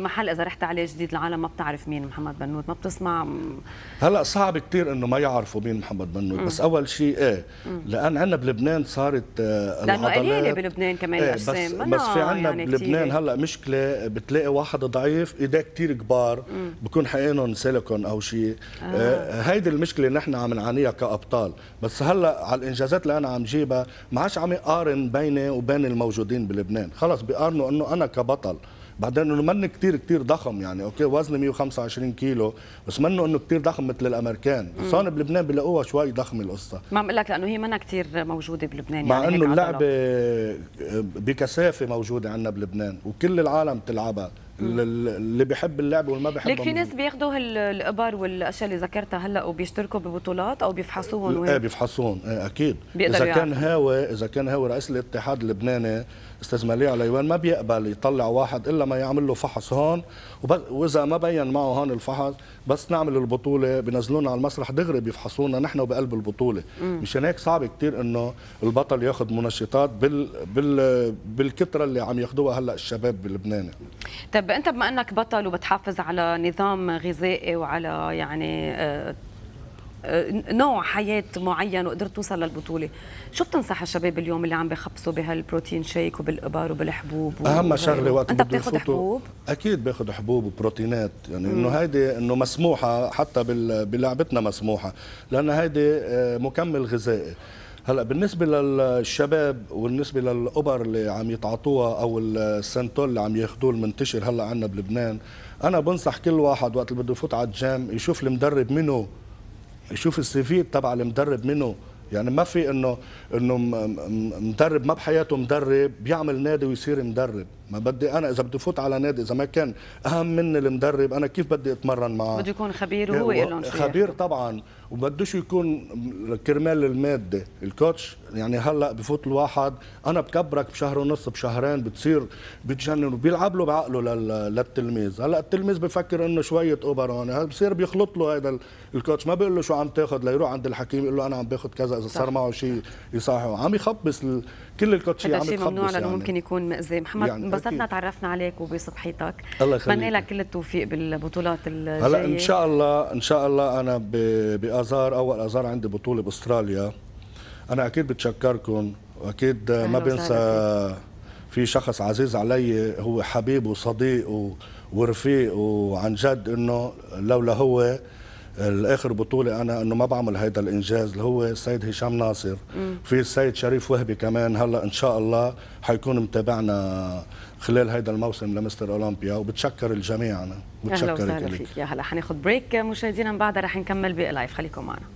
محل اذا رحت عليه جديد العالم ما بتعرف مين محمد بنود ما بتسمع هلا صعب كثير انه ما يعرفوا مين محمد بنود بس اول شيء ايه لان عندنا بلبنان صارت آه لانه قليله بلبنان كمان إيه بس, بس في عندنا يعني بلبنان هلا مشكله بتلاقي واحد ضعيف ايديه كثير كبار بكون حقينهم سيليكون او شيء آه. آه هيدي المشكله نحن عم نعانيها كابطال بس هلا على الانجازات اللي انا عم جيبها ما عادش عم يقارن بيني وبين الموجودين بلبنان خلص بيقارنوا انه انا كبطل بعدين انه منه كثير كثير ضخم يعني اوكي وزنه 125 كيلو بس منه انه كثير ضخم مثل الامريكان صار بلبنان بلاقوها شوي ضخمه القصه ما عم لك لانه هي منها كثير موجوده بلبنان مع يعني انه اللعبه بكثافه موجوده عندنا بلبنان وكل العالم بتلعبها اللي بيحب اللعب ما بيحبها لك في ناس بياخذوا الابر والاشياء اللي ذكرتها هلا وبيشتركوا ببطولات او بيفحصوهم ايه بيفحصوهم ايه اكيد اذا كان هاوي اذا كان هاوي رئيس الاتحاد اللبناني استاذ مليع عليوان ما بيقبل يطلع واحد الا ما يعمل له فحص هون واذا ما بين معه هون الفحص بس نعمل البطوله بنزلونا على المسرح دغري بيفحصونا نحن بقلب البطوله مشان هيك صعب كثير انه البطل ياخذ منشطات بال بال اللي عم ياخذوها هلا الشباب بلبنان طيب طيب انت بما انك بطل وبتحافظ على نظام غذائي وعلى يعني آه، آه، نوع حياه معين وقدرت توصل للبطوله شو بتنصح الشباب اليوم اللي عم بخبصوا بهالبروتين شيك وبالابار وبالحبوب و... اهم شغله وقت انت بتاخذ حبوب اكيد باخذ حبوب وبروتينات يعني انه هيدي انه مسموحه حتى بلعبتنا مسموحه لان هيدي آه، مكمل غذائي هلا بالنسبه للشباب والنسبه للابر اللي عم يتعاطوها او السنتول اللي عم ياخذوه المنتشر هلا عنا بلبنان انا بنصح كل واحد وقت اللي بده يفوت على الجام يشوف المدرب منه يشوف السي في تبع المدرب منه يعني ما في انه انه مدرب ما بحياته مدرب بيعمل نادي ويصير مدرب ما بدي انا اذا بدي فوت على نادي اذا ما كان اهم مني المدرب انا كيف بدي اتمرن معه بده يكون خبير يعني وهو لهم خبير طبعا وبدوش يكون كرمال الماده الكوتش يعني هلا بفوت الواحد انا بكبرك بشهر ونص بشهرين بتصير بتجنن وبيلعب له بعقله للتلميذ هلا التلميذ بفكر انه شويه اوبر هون بصير بيخلط له هذا الكوتش ما بيقول له شو عم تاخذ ليروح عند الحكيم يقول له انا عم باخذ كذا اذا صار معه شيء يصححه عم يخبص ال... كل الكوتشي عم يخبص شيء ممنوع لانه يعني. ممكن يكون مأذي محمد يعني انبسطنا تعرفنا عليك وبصبحيتك الله يخليك بتمنى لك كل التوفيق بالبطولات الجايه هلا ان شاء الله ان شاء الله انا ب... بأ... اذار اول ازار عندي بطوله باستراليا انا اكيد بتشكركم واكيد ما بنسى في شخص عزيز علي هو حبيب وصديق ورفيق وعن جد انه لولا هو الاخر بطوله انا انه ما بعمل هيدا الانجاز اللي هو السيد هشام ناصر مم. في السيد شريف وهبي كمان هلا ان شاء الله حيكون متابعنا خلال هيدا الموسم لمستر اولمبيا وبتشكر الجميع انا بتشكر فيك يا هلا حناخذ بريك مشاهدينا من بعدها رح نكمل بلايف خليكم معنا